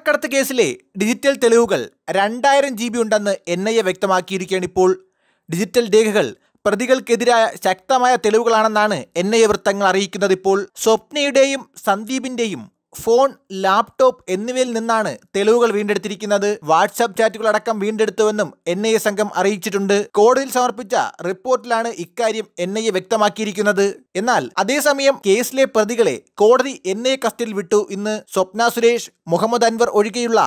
സ്വർണ്ണക്കടത്ത് കേസിലെ ഡിജിറ്റൽ തെളിവുകൾ രണ്ടായിരം ജി ബി ഉണ്ടെന്ന് എൻ ഐ എ വ്യക്തമാക്കിയിരിക്കുകയാണ് ഇപ്പോൾ ഡിജിറ്റൽ രേഖകൾ പ്രതികൾക്കെതിരായ ശക്തമായ തെളിവുകളാണെന്നാണ് എൻ ഐ എ വൃത്തങ്ങൾ അറിയിക്കുന്നത് ഇപ്പോൾ സ്വപ്നയുടെയും സന്ദീപിൻ്റെയും ഫോൺ ലാപ്ടോപ്പ് എന്നിവയിൽ നിന്നാണ് തെളിവുകൾ വീണ്ടെടുത്തിരിക്കുന്നത് വാട്സാപ്പ് ചാറ്റുകളടക്കം വീണ്ടെടുത്തുവെന്നും എൻ ഐ എ സംഘം അറിയിച്ചിട്ടുണ്ട് കോടതിയിൽ സമർപ്പിച്ച റിപ്പോർട്ടിലാണ് ഇക്കാര്യം എൻ ഐ എ വ്യക്തമാക്കിയിരിക്കുന്നത് എന്നാൽ അതേസമയം കേസിലെ പ്രതികളെ കോടതി എൻ ഐ കസ്റ്റഡിയിൽ വിട്ടു ഇന്ന് സ്വപ്ന സുരേഷ് മുഹമ്മദ് അൻവർ ഒഴികെയുള്ള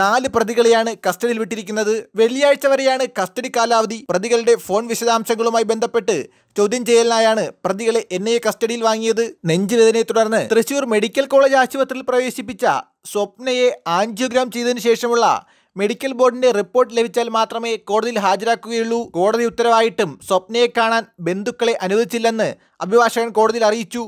നാല് പ്രതികളെയാണ് കസ്റ്റഡിയിൽ വിട്ടിരിക്കുന്നത് വെള്ളിയാഴ്ച വരെയാണ് കസ്റ്റഡി കാലാവധി പ്രതികളുടെ ഫോൺ വിശദാംശങ്ങളുമായി ബന്ധപ്പെട്ട് ചോദ്യം ചെയ്യലിനായാണ് പ്രതികളെ എൻ ഐ കസ്റ്റഡിയിൽ വാങ്ങിയത് നെഞ്ചുവേദനയെ തുടർന്ന് തൃശൂർ മെഡിക്കൽ കോളേജ് ആശുപത്രിയിൽ പ്രവേശിപ്പിച്ച സ്വപ്നയെ ആൻജിയോഗ്രാം ചെയ്തതിനു ശേഷമുള്ള മെഡിക്കൽ ബോർഡിന്റെ റിപ്പോർട്ട് ലഭിച്ചാൽ മാത്രമേ കോടതിയിൽ ഹാജരാക്കുകയുള്ളൂ കോടതി ഉത്തരവായിട്ടും സ്വപ്നയെ കാണാൻ ബന്ധുക്കളെ അനുവദിച്ചില്ലെന്ന് അഭിഭാഷകൻ കോടതിയിൽ അറിയിച്ചു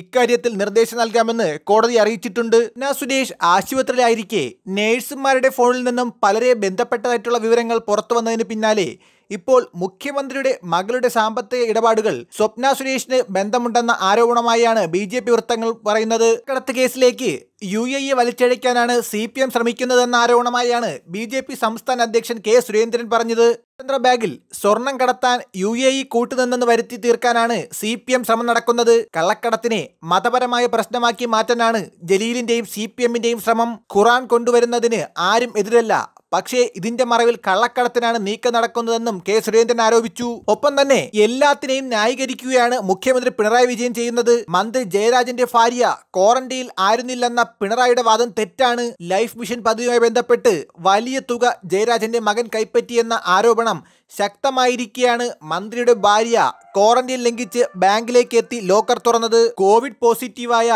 ഇക്കാര്യത്തിൽ നിർദ്ദേശം നൽകാമെന്ന് കോടതി അറിയിച്ചിട്ടുണ്ട് ന സുരേഷ് ആശുപത്രിയിലായിരിക്കെ നേഴ്സുമാരുടെ ഫോണിൽ നിന്നും പലരെ ബന്ധപ്പെട്ടതായിട്ടുള്ള വിവരങ്ങൾ പുറത്തു വന്നതിന് പിന്നാലെ ഇപ്പോൾ മുഖ്യമന്ത്രിയുടെ മകളുടെ സാമ്പത്തിക ഇടപാടുകൾ സ്വപ്ന സുരേഷിന് ബന്ധമുണ്ടെന്ന ആരോപണമായാണ് ബി ജെ പി വൃത്തങ്ങൾ പറയുന്നത് കടത്ത് കേസിലേക്ക് യു എ ഇ വലിച്ചഴിക്കാനാണ് സി പി എം ശ്രമിക്കുന്നതെന്ന ആരോപണമായാണ് ബി ജെ പി സംസ്ഥാന അധ്യക്ഷൻ കെ സുരേന്ദ്രൻ പറഞ്ഞത് സ്വതന്ത്ര ബാഗിൽ സ്വർണം കടത്താൻ യു എ ഇ കൂട്ടുനിന്നെന്ന് വരുത്തി തീർക്കാനാണ് സി പി എം ശ്രമം നടക്കുന്നത് കള്ളക്കടത്തിനെ മതപരമായ പ്രശ്നമാക്കി മാറ്റാനാണ് ജലീലിന്റെയും സി പി എമ്മിന്റെയും ശ്രമം ഖുറാൻ കൊണ്ടുവരുന്നതിന് ആരും എതിരല്ല പക്ഷേ ഇതിന്റെ മറവിൽ കള്ളക്കടത്തിനാണ് നീക്കം നടക്കുന്നതെന്നും കെ സുരേന്ദ്രൻ ആരോപിച്ചു ഒപ്പം തന്നെ എല്ലാത്തിനെയും ന്യായീകരിക്കുകയാണ് മുഖ്യമന്ത്രി പിണറായി വിജയൻ ചെയ്യുന്നത് മന്ത്രി ജയരാജന്റെ ഭാര്യ ക്വാറന്റീൻ ആയിരുന്നില്ലെന്ന പിണറായിയുടെ വാദം തെറ്റാണ് ലൈഫ് മിഷൻ പദ്ധതിയുമായി ബന്ധപ്പെട്ട് വലിയ തുക ജയരാജന്റെ മകൻ കൈപ്പറ്റിയെന്ന ആരോപണം ശക്തമായിരിക്കെയാണ് മന്ത്രിയുടെ ഭാര്യ ക്വാറന്റീൻ ലംഘിച്ച് ബാങ്കിലേക്ക് എത്തി ലോക്കർ തുറന്നത് കോവിഡ് പോസിറ്റീവായ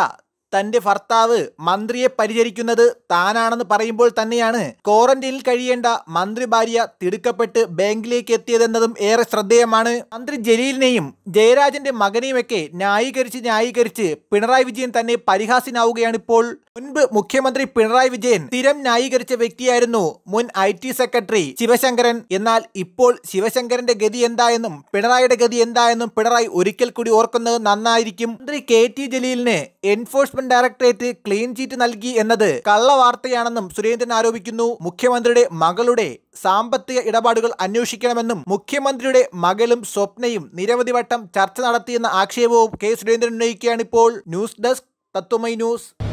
തന്റെ ഭർത്താവ് മന്ത്രിയെ പരിചരിക്കുന്നത് താനാണെന്ന് പറയുമ്പോൾ തന്നെയാണ് ക്വാറന്റൈനിൽ കഴിയേണ്ട മന്ത്രി ഭാര്യ തിടുക്കപ്പെട്ട് ബാങ്കിലേക്ക് എത്തിയതെന്നതും ഏറെ ശ്രദ്ധേയമാണ് മന്ത്രി ജലീലിനെയും ജയരാജന്റെ മകനെയുമൊക്കെ ന്യായീകരിച്ച് ന്യായീകരിച്ച് പിണറായി വിജയൻ തന്നെ പരിഹാസിനാവുകയാണ് ഇപ്പോൾ മുൻപ് മുഖ്യമന്ത്രി പിണറായി വിജയൻ സ്ഥിരം ന്യായീകരിച്ച വ്യക്തിയായിരുന്നു മുൻ ഐ ടി സെക്രട്ടറി ശിവശങ്കരൻ എന്നാൽ ഇപ്പോൾ ശിവശങ്കരന്റെ ഗതി എന്തായെന്നും പിണറായിയുടെ ഗതി എന്തായെന്നും പിണറായി ഒരിക്കൽ കൂടി ഓർക്കുന്നത് നന്നായിരിക്കും മന്ത്രി കെ ടി ജലീലിന് enforcement enforcement directorate clean chit നൽകി എന്നത് കള്ളവാർത്തയാണെന്നും സുരേന്ദ്രൻ ആരോപിക്കുന്നു മുഖ്യമന്ത്രിയുടെ മകളുടെ സാമ്പത്തിക ഇടപാടുകൾ അന്വേഷിക്കണമെന്നും മുഖ്യമന്ത്രിയുടെ മകളും സ്വപ്നയും നിരവധി വട്ടം ചർച്ച നടത്തിയെന്ന ആക്ഷേപവും കെ സുരേന്ദ്രൻ ഉന്നയിക്കുകയാണിപ്പോൾ ന്യൂസ് ഡെസ്ക് തത്വമൈ ന്യൂസ്